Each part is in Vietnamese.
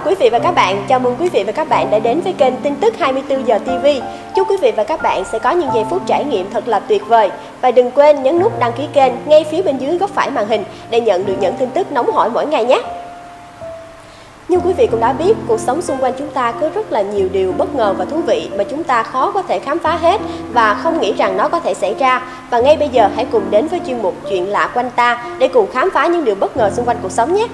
chào quý vị và các bạn. Chào mừng quý vị và các bạn đã đến với kênh tin tức 24 giờ TV. Chúc quý vị và các bạn sẽ có những giây phút trải nghiệm thật là tuyệt vời. Và đừng quên nhấn nút đăng ký kênh ngay phía bên dưới góc phải màn hình để nhận được những tin tức nóng hổi mỗi ngày nhé. Như quý vị cũng đã biết, cuộc sống xung quanh chúng ta có rất là nhiều điều bất ngờ và thú vị mà chúng ta khó có thể khám phá hết và không nghĩ rằng nó có thể xảy ra. Và ngay bây giờ hãy cùng đến với chuyên mục Chuyện lạ quanh ta để cùng khám phá những điều bất ngờ xung quanh cuộc sống nhé.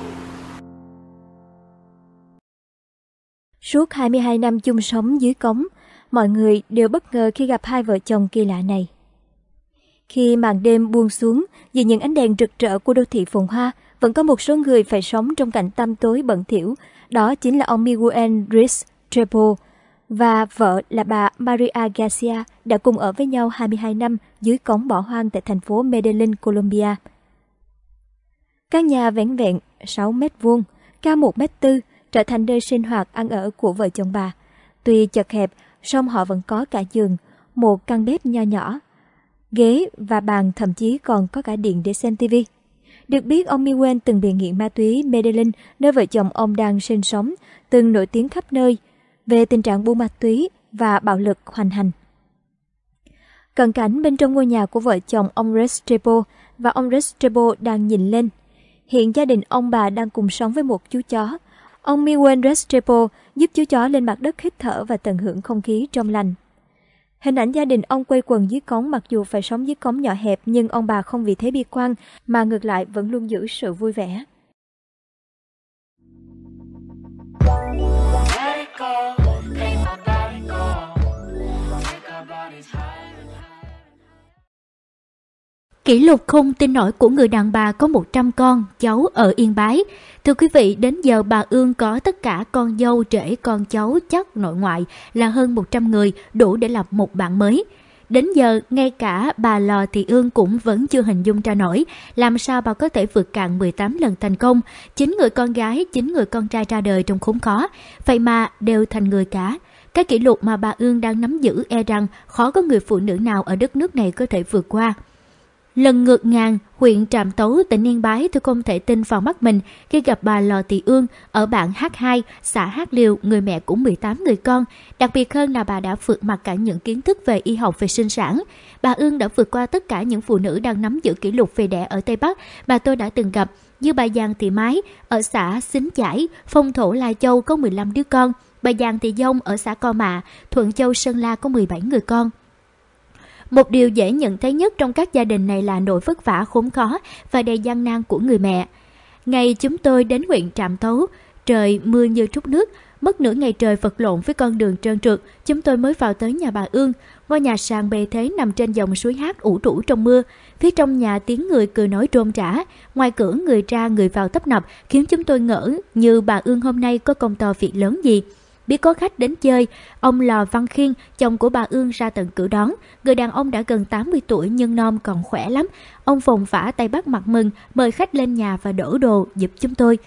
Suốt 22 năm chung sống dưới cống, mọi người đều bất ngờ khi gặp hai vợ chồng kỳ lạ này. Khi màn đêm buông xuống, vì những ánh đèn rực rỡ của đô thị phồn hoa, vẫn có một số người phải sống trong cảnh tăm tối bẩn thỉu. Đó chính là ông Miguel Ruiz Trepo và vợ là bà Maria Garcia đã cùng ở với nhau 22 năm dưới cống bỏ hoang tại thành phố Medellin, Colombia. Căn nhà vẹn vẹn 6 mét vuông, cao 1 mét 4 trở thành nơi sinh hoạt ăn ở của vợ chồng bà. Tuy chật hẹp, song họ vẫn có cả giường, một căn bếp nho nhỏ, ghế và bàn thậm chí còn có cả điện để xem tivi. Được biết ông Miguel từng bị nghiện ma túy Medellin, nơi vợ chồng ông đang sinh sống, từng nổi tiếng khắp nơi về tình trạng buôn ma túy và bạo lực hoành hành. Cận cảnh bên trong ngôi nhà của vợ chồng ông Restrepo và ông Restrepo đang nhìn lên. Hiện gia đình ông bà đang cùng sống với một chú chó, Ông Miwen Restrepo giúp chú chó lên mặt đất hít thở và tận hưởng không khí trong lành. Hình ảnh gia đình ông quay quần dưới cống mặc dù phải sống dưới cống nhỏ hẹp nhưng ông bà không vì thế bi quan mà ngược lại vẫn luôn giữ sự vui vẻ. Let it go. Kỷ lục không tin nổi của người đàn bà có 100 con, cháu ở Yên Bái. Thưa quý vị, đến giờ bà Ương có tất cả con dâu, trễ, con cháu, chắc, nội ngoại là hơn 100 người, đủ để lập một bạn mới. Đến giờ, ngay cả bà Lò Thị Ương cũng vẫn chưa hình dung ra nổi làm sao bà có thể vượt cạn 18 lần thành công. Chính người con gái, chính người con trai ra đời trong khốn khó. Vậy mà đều thành người cả. Các kỷ lục mà bà Ương đang nắm giữ e rằng khó có người phụ nữ nào ở đất nước này có thể vượt qua. Lần ngược ngàn, huyện Trạm Tấu, tỉnh Yên Bái tôi không thể tin vào mắt mình khi gặp bà Lò Thị Ương ở bản H2, xã Hát Liều, người mẹ của 18 người con. Đặc biệt hơn là bà đã vượt mặt cả những kiến thức về y học về sinh sản. Bà Ương đã vượt qua tất cả những phụ nữ đang nắm giữ kỷ lục về đẻ ở Tây Bắc mà tôi đã từng gặp, như bà Giang Thị Mái ở xã Xính Chải, phong thổ Lai Châu có 15 đứa con, bà Giang Thị Dông ở xã Co Mạ, Thuận Châu Sơn La có 17 người con. Một điều dễ nhận thấy nhất trong các gia đình này là nỗi vất vả khốn khó và đầy gian nan của người mẹ. Ngày chúng tôi đến huyện Trạm Tấu, trời mưa như trút nước, mất nửa ngày trời vật lộn với con đường trơn trượt, chúng tôi mới vào tới nhà bà Ương. Ngôi nhà sàn bề thế nằm trên dòng suối hát ủ rũ trong mưa. Phía trong nhà tiếng người cười nói trôn trả, ngoài cửa người ra người vào tấp nập khiến chúng tôi ngỡ như bà Ương hôm nay có công to việc lớn gì. Biết có khách đến chơi, ông Lò Văn Khiên, chồng của bà Ương ra tận cửa đón. Người đàn ông đã gần 80 tuổi nhưng non còn khỏe lắm. Ông phồng phả tay bắt mặt mừng, mời khách lên nhà và đổ đồ giúp chúng tôi.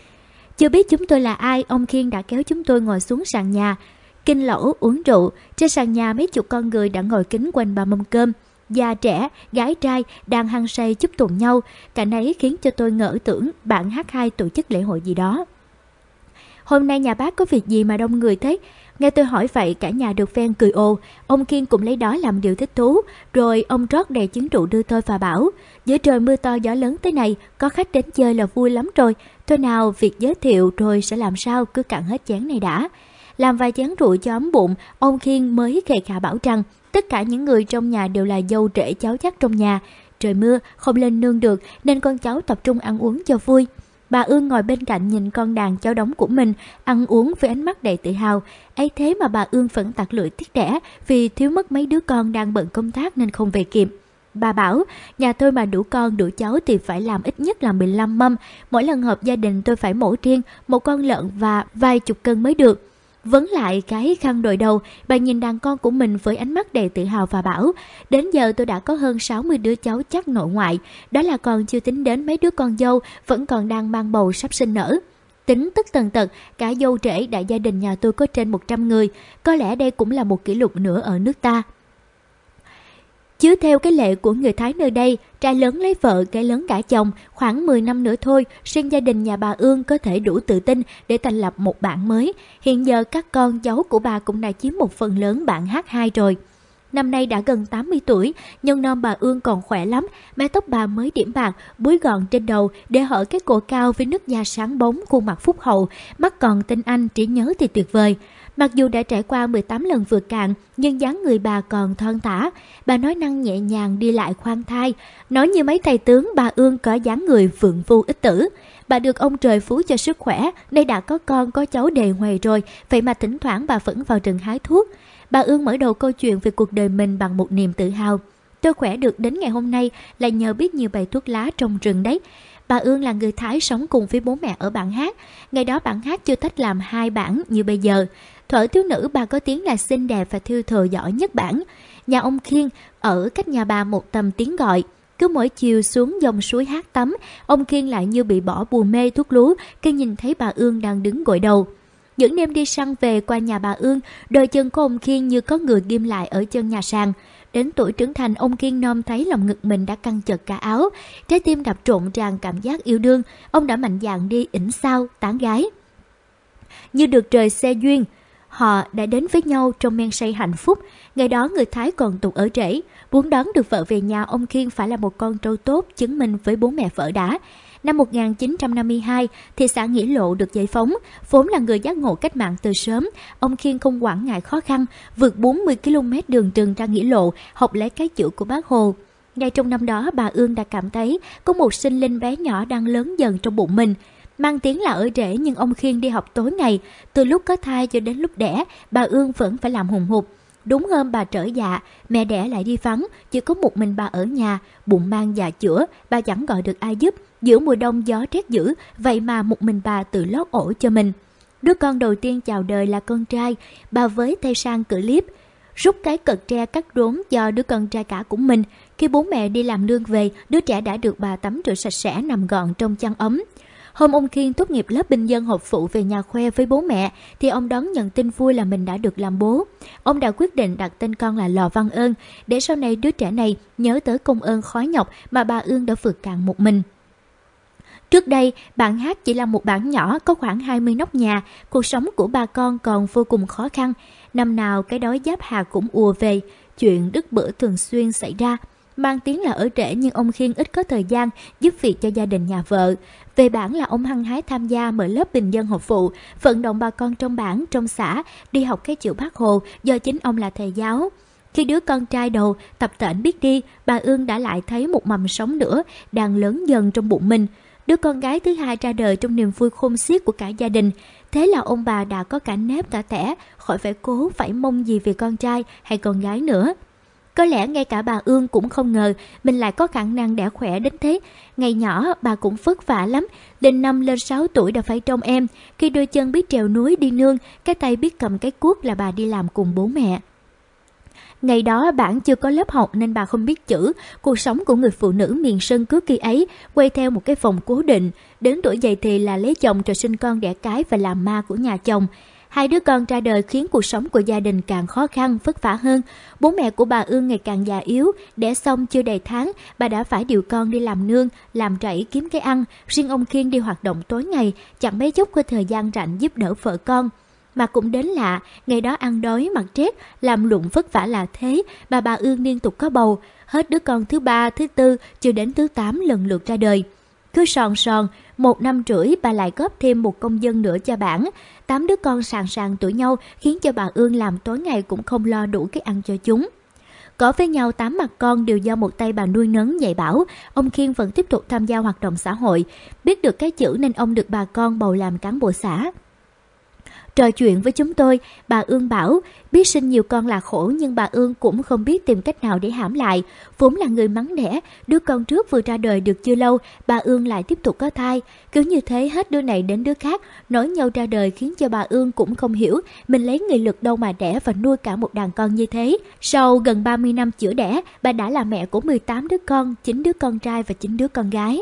Chưa biết chúng tôi là ai, ông Khiên đã kéo chúng tôi ngồi xuống sàn nhà. Kinh lẩu uống rượu, trên sàn nhà mấy chục con người đã ngồi kính quanh bà mâm cơm. Già trẻ, gái trai đang hăng say chúc tụng nhau, cả nấy khiến cho tôi ngỡ tưởng bạn hát hai tổ chức lễ hội gì đó hôm nay nhà bác có việc gì mà đông người thế? Nghe tôi hỏi vậy cả nhà được ven cười ồ, ông Kiên cũng lấy đó làm điều thích thú, rồi ông rót đầy chứng rượu đưa tôi và bảo, giữa trời mưa to gió lớn tới này, có khách đến chơi là vui lắm rồi, thôi nào việc giới thiệu rồi sẽ làm sao cứ cạn hết chén này đã. Làm vài chén rượu cho ấm bụng, ông Kiên mới khề khả bảo rằng, tất cả những người trong nhà đều là dâu rể cháu chắc trong nhà, trời mưa không lên nương được nên con cháu tập trung ăn uống cho vui. Bà Ương ngồi bên cạnh nhìn con đàn cháu đóng của mình ăn uống với ánh mắt đầy tự hào. ấy thế mà bà Ương vẫn tặc lưỡi tiếc đẻ vì thiếu mất mấy đứa con đang bận công tác nên không về kịp. Bà bảo, nhà tôi mà đủ con đủ cháu thì phải làm ít nhất là 15 mâm. Mỗi lần họp gia đình tôi phải mổ riêng một con lợn và vài chục cân mới được. Vấn lại cái khăn đội đầu, bà nhìn đàn con của mình với ánh mắt đầy tự hào và bảo Đến giờ tôi đã có hơn 60 đứa cháu chắc nội ngoại, đó là còn chưa tính đến mấy đứa con dâu vẫn còn đang mang bầu sắp sinh nở. Tính tức tần tật, cả dâu trễ đại gia đình nhà tôi có trên 100 người, có lẽ đây cũng là một kỷ lục nữa ở nước ta. Chứ theo cái lệ của người Thái nơi đây, trai lớn lấy vợ, gái lớn cả chồng, khoảng 10 năm nữa thôi, riêng gia đình nhà bà Ương có thể đủ tự tin để thành lập một bản mới. Hiện giờ các con cháu của bà cũng đã chiếm một phần lớn bản H2 rồi. Năm nay đã gần 80 tuổi, nhưng non bà Ương còn khỏe lắm, mái tóc bà mới điểm bạc, búi gọn trên đầu để hở cái cổ cao với nước da sáng bóng khuôn mặt phúc hậu, mắt còn tinh anh trí nhớ thì tuyệt vời. Mặc dù đã trải qua 18 lần vượt cạn, nhưng dáng người bà còn thon thả. Bà nói năng nhẹ nhàng đi lại khoan thai. Nói như mấy thầy tướng, bà ương có dáng người vượng vu ích tử. Bà được ông trời phú cho sức khỏe, nay đã có con có cháu đề ngoài rồi, vậy mà thỉnh thoảng bà vẫn vào rừng hái thuốc. Bà ương mở đầu câu chuyện về cuộc đời mình bằng một niềm tự hào. Tôi khỏe được đến ngày hôm nay là nhờ biết nhiều bài thuốc lá trong rừng đấy. Bà Ương là người Thái sống cùng với bố mẹ ở bản hát. Ngày đó bản hát chưa tách làm hai bản như bây giờ. Thuở thiếu nữ bà có tiếng là xinh đẹp và thiêu thừa giỏi nhất bản. Nhà ông Khiên ở cách nhà bà một tầm tiếng gọi. Cứ mỗi chiều xuống dòng suối hát tắm, ông Kiên lại như bị bỏ bùa mê thuốc lú khi nhìn thấy bà Ương đang đứng gội đầu. Những đêm đi săn về qua nhà bà Ương, đôi chân của ông Kiên như có người ghim lại ở chân nhà sàn. Đến tuổi trưởng thành, ông Kiên Nom thấy lòng ngực mình đã căng chật cả áo, trái tim đập trộn tràn cảm giác yêu đương, ông đã mạnh dạn đi ỉnh sao, tán gái. Như được trời xe duyên, họ đã đến với nhau trong men say hạnh phúc. Ngày đó người Thái còn tục ở trễ, muốn đón được vợ về nhà ông Kiên phải là một con trâu tốt chứng minh với bố mẹ vợ đã. Năm 1952, thị xã Nghĩa Lộ được giải phóng, vốn là người giác ngộ cách mạng từ sớm, ông Khiên không quản ngại khó khăn, vượt 40 km đường trường ra Nghĩa Lộ, học lấy cái chữ của bác Hồ. Ngay trong năm đó, bà Ương đã cảm thấy có một sinh linh bé nhỏ đang lớn dần trong bụng mình. Mang tiếng là ở rễ nhưng ông Khiên đi học tối ngày, từ lúc có thai cho đến lúc đẻ, bà Ương vẫn phải làm hùng hụt. Đúng hôm bà trở dạ, mẹ đẻ lại đi vắng, chỉ có một mình bà ở nhà, bụng mang dạ chữa, bà chẳng gọi được ai giúp. Giữa mùa đông gió rét dữ, vậy mà một mình bà tự lót ổ cho mình. Đứa con đầu tiên chào đời là con trai, bà với tay sang clip, rút cái cật tre cắt rốn cho đứa con trai cả của mình. Khi bố mẹ đi làm lương về, đứa trẻ đã được bà tắm rửa sạch sẽ nằm gọn trong chăn ấm. Hôm ông Kiên tốt nghiệp lớp bình dân học phụ về nhà khoe với bố mẹ thì ông đón nhận tin vui là mình đã được làm bố. Ông đã quyết định đặt tên con là Lò Văn Ơn để sau này đứa trẻ này nhớ tới công ơn khó nhọc mà bà Ương đã vượt cạn một mình. Trước đây, bản hát chỉ là một bản nhỏ có khoảng 20 nóc nhà, cuộc sống của bà con còn vô cùng khó khăn. Năm nào cái đói giáp hà cũng ùa về, chuyện đứt bữa thường xuyên xảy ra. Mang tiếng là ở trễ nhưng ông Khiên ít có thời gian giúp việc cho gia đình nhà vợ. Về bản là ông hăng hái tham gia mở lớp bình dân học phụ, vận động bà con trong bản, trong xã, đi học cái chữ bác hồ do chính ông là thầy giáo. Khi đứa con trai đầu tập tễnh biết đi, bà Ương đã lại thấy một mầm sống nữa đang lớn dần trong bụng mình. Đứa con gái thứ hai ra đời trong niềm vui khôn xiết của cả gia đình. Thế là ông bà đã có cả nếp cả tẻ, khỏi phải cố phải mong gì về con trai hay con gái nữa. Có lẽ ngay cả bà Ương cũng không ngờ mình lại có khả năng đã khỏe đến thế. Ngày nhỏ bà cũng vất vả lắm, lên năm lên 6 tuổi đã phải trông em. Khi đôi chân biết trèo núi đi nương, cái tay biết cầm cái cuốc là bà đi làm cùng bố mẹ. Ngày đó bản chưa có lớp học nên bà không biết chữ, cuộc sống của người phụ nữ miền sơn cứ kỳ ấy quay theo một cái vòng cố định, đến tuổi dậy thì là lấy chồng rồi sinh con đẻ cái và làm ma của nhà chồng. Hai đứa con ra đời khiến cuộc sống của gia đình càng khó khăn, vất vả hơn. Bố mẹ của bà Ương ngày càng già yếu, đẻ xong chưa đầy tháng, bà đã phải điều con đi làm nương, làm rẫy kiếm cái ăn. Riêng ông kiên đi hoạt động tối ngày, chẳng mấy chốc có thời gian rảnh giúp đỡ vợ con. Mà cũng đến lạ, ngày đó ăn đói mặc trét, làm lụng vất vả là thế, bà bà Ương liên tục có bầu. Hết đứa con thứ ba, thứ tư, chưa đến thứ tám lần lượt ra đời. Cứ sòn sòn, một năm rưỡi bà lại góp thêm một công dân nữa cho bản. Tám đứa con sàng sàng tuổi nhau khiến cho bà Ương làm tối ngày cũng không lo đủ cái ăn cho chúng. Có với nhau tám mặt con đều do một tay bà nuôi nấng dạy bảo, ông Khiên vẫn tiếp tục tham gia hoạt động xã hội. Biết được cái chữ nên ông được bà con bầu làm cán bộ xã. Trò chuyện với chúng tôi, bà Ương bảo, biết sinh nhiều con là khổ nhưng bà Ương cũng không biết tìm cách nào để hãm lại. Vốn là người mắng đẻ, đứa con trước vừa ra đời được chưa lâu, bà Ương lại tiếp tục có thai. Cứ như thế hết đứa này đến đứa khác, nói nhau ra đời khiến cho bà Ương cũng không hiểu mình lấy người lực đâu mà đẻ và nuôi cả một đàn con như thế. Sau gần 30 năm chữa đẻ, bà đã là mẹ của 18 đứa con, 9 đứa con trai và 9 đứa con gái.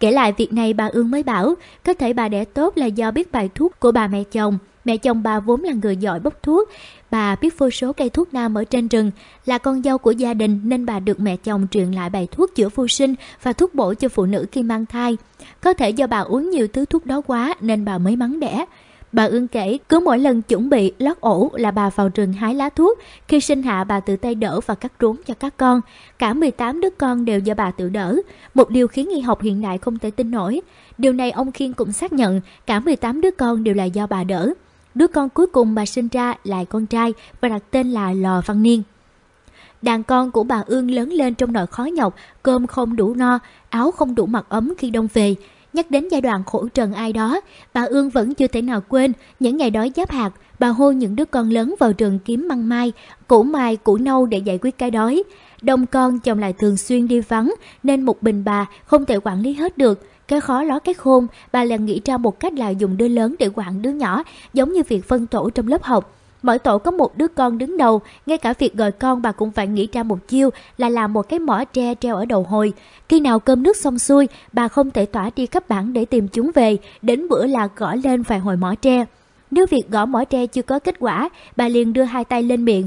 Kể lại việc này bà Ương mới bảo, có thể bà đẻ tốt là do biết bài thuốc của bà mẹ chồng. Mẹ chồng bà vốn là người giỏi bốc thuốc, bà biết vô số cây thuốc nam ở trên rừng, là con dâu của gia đình nên bà được mẹ chồng truyền lại bài thuốc chữa phu sinh và thuốc bổ cho phụ nữ khi mang thai. Có thể do bà uống nhiều thứ thuốc đó quá nên bà mới mắng đẻ. Bà Ương kể cứ mỗi lần chuẩn bị lót ổ là bà vào rừng hái lá thuốc, khi sinh hạ bà tự tay đỡ và cắt rốn cho các con. Cả 18 đứa con đều do bà tự đỡ, một điều khiến y học hiện đại không thể tin nổi. Điều này ông Khiên cũng xác nhận, cả 18 đứa con đều là do bà đỡ. Đứa con cuối cùng bà sinh ra là con trai và đặt tên là Lò Văn Niên. Đàn con của bà Ương lớn lên trong nỗi khó nhọc, cơm không đủ no, áo không đủ mặc ấm khi đông về. Nhắc đến giai đoạn khổ trần ai đó, bà Ương vẫn chưa thể nào quên những ngày đói giáp hạt, bà hô những đứa con lớn vào rừng kiếm măng mai, củ mai, củ nâu để giải quyết cái đói. Đông con chồng lại thường xuyên đi vắng nên một bình bà không thể quản lý hết được. Cái khó ló cái khôn, bà lại nghĩ ra một cách là dùng đứa lớn để quản đứa nhỏ, giống như việc phân tổ trong lớp học. Mỗi tổ có một đứa con đứng đầu, ngay cả việc gọi con bà cũng phải nghĩ ra một chiêu là làm một cái mỏ tre treo ở đầu hồi. Khi nào cơm nước xong xuôi, bà không thể tỏa đi khắp bản để tìm chúng về, đến bữa là gõ lên vài hồi mỏ tre. Nếu việc gõ mỏ tre chưa có kết quả, bà liền đưa hai tay lên miệng,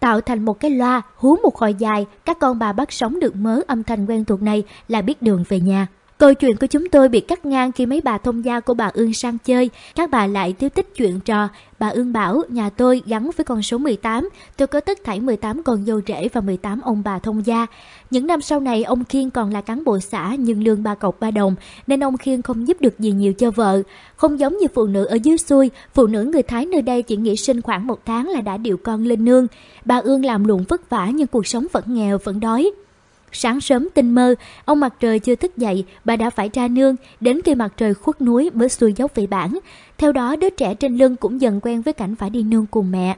tạo thành một cái loa, hú một hồi dài, các con bà bắt sống được mớ âm thanh quen thuộc này là biết đường về nhà. Câu chuyện của chúng tôi bị cắt ngang khi mấy bà thông gia của bà Ương sang chơi. Các bà lại tiêu tích chuyện trò. Bà Ương bảo nhà tôi gắn với con số 18. Tôi có tất thảy 18 con dâu rể và 18 ông bà thông gia. Những năm sau này ông Khiên còn là cán bộ xã nhưng lương ba cọc ba đồng nên ông Khiên không giúp được gì nhiều cho vợ. Không giống như phụ nữ ở dưới xuôi, phụ nữ người Thái nơi đây chỉ nghỉ sinh khoảng một tháng là đã điều con lên nương. Bà Ương làm luộn vất vả nhưng cuộc sống vẫn nghèo, vẫn đói. Sáng sớm tinh mơ, ông mặt trời chưa thức dậy, bà đã phải ra nương, đến khi mặt trời khuất núi mới xuôi dốc về bản. Theo đó, đứa trẻ trên lưng cũng dần quen với cảnh phải đi nương cùng mẹ.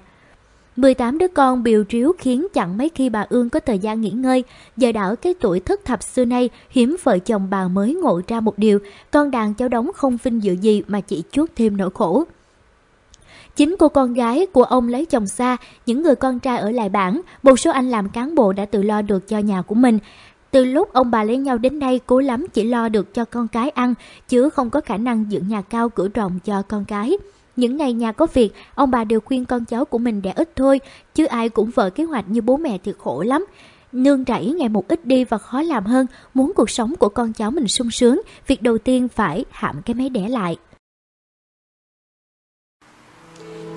18 đứa con biều triếu khiến chẳng mấy khi bà Ương có thời gian nghỉ ngơi. Giờ đã ở cái tuổi thất thập xưa nay, hiếm vợ chồng bà mới ngộ ra một điều, con đàn cháu đóng không vinh dự gì mà chỉ chuốt thêm nỗi khổ. Chính cô con gái của ông lấy chồng xa, những người con trai ở lại bản, một số anh làm cán bộ đã tự lo được cho nhà của mình. Từ lúc ông bà lấy nhau đến nay cố lắm chỉ lo được cho con cái ăn, chứ không có khả năng dựng nhà cao cửa rộng cho con cái. Những ngày nhà có việc, ông bà đều khuyên con cháu của mình đẻ ít thôi, chứ ai cũng vợ kế hoạch như bố mẹ thì khổ lắm. Nương rẫy ngày một ít đi và khó làm hơn, muốn cuộc sống của con cháu mình sung sướng, việc đầu tiên phải hạm cái máy đẻ lại.